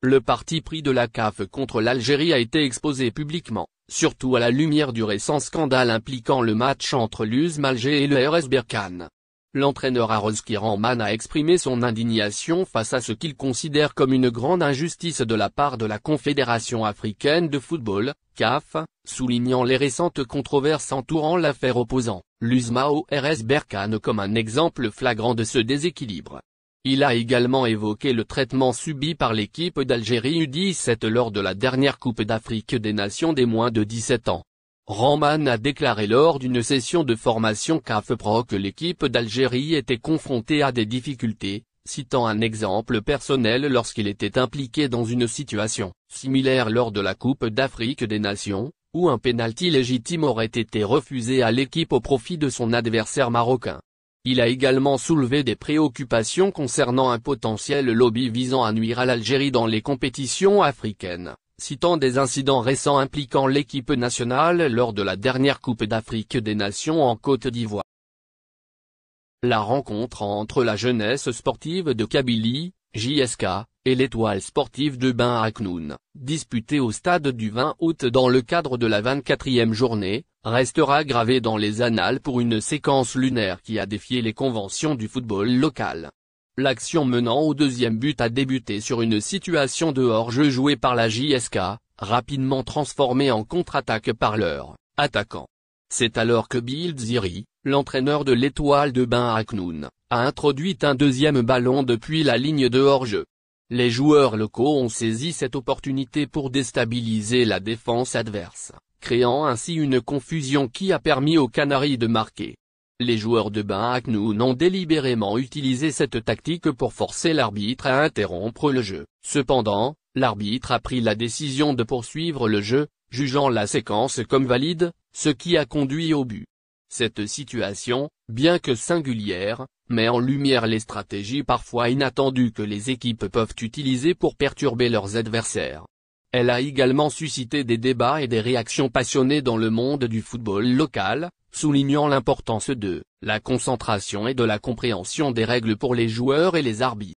Le parti pris de la CAF contre l'Algérie a été exposé publiquement, surtout à la lumière du récent scandale impliquant le match entre l'USM Alger et le RS Berkane. L'entraîneur Aroski Rahman a exprimé son indignation face à ce qu'il considère comme une grande injustice de la part de la Confédération africaine de football, CAF, soulignant les récentes controverses entourant l'affaire opposant, l'USMA au RS Berkane comme un exemple flagrant de ce déséquilibre. Il a également évoqué le traitement subi par l'équipe d'Algérie U17 lors de la dernière Coupe d'Afrique des Nations des moins de 17 ans. Rahman a déclaré lors d'une session de formation CAF Pro que l'équipe d'Algérie était confrontée à des difficultés, citant un exemple personnel lorsqu'il était impliqué dans une situation similaire lors de la Coupe d'Afrique des Nations, où un pénalty légitime aurait été refusé à l'équipe au profit de son adversaire marocain. Il a également soulevé des préoccupations concernant un potentiel lobby visant à nuire à l'Algérie dans les compétitions africaines, citant des incidents récents impliquant l'équipe nationale lors de la dernière Coupe d'Afrique des Nations en Côte d'Ivoire. La rencontre entre la jeunesse sportive de Kabylie, JSK, et l'étoile sportive de Bain Aknoun, disputée au stade du 20 août dans le cadre de la 24e journée, restera gravé dans les annales pour une séquence lunaire qui a défié les conventions du football local. L'action menant au deuxième but a débuté sur une situation de hors-jeu jouée par la JSK, rapidement transformée en contre-attaque par leur attaquant. C'est alors que Bill Ziri, l'entraîneur de l'étoile de bain à a introduit un deuxième ballon depuis la ligne de hors-jeu. Les joueurs locaux ont saisi cette opportunité pour déstabiliser la défense adverse créant ainsi une confusion qui a permis aux Canaries de marquer. Les joueurs de nous ont délibérément utilisé cette tactique pour forcer l'arbitre à interrompre le jeu. Cependant, l'arbitre a pris la décision de poursuivre le jeu, jugeant la séquence comme valide, ce qui a conduit au but. Cette situation, bien que singulière, met en lumière les stratégies parfois inattendues que les équipes peuvent utiliser pour perturber leurs adversaires. Elle a également suscité des débats et des réactions passionnées dans le monde du football local, soulignant l'importance de la concentration et de la compréhension des règles pour les joueurs et les arbitres.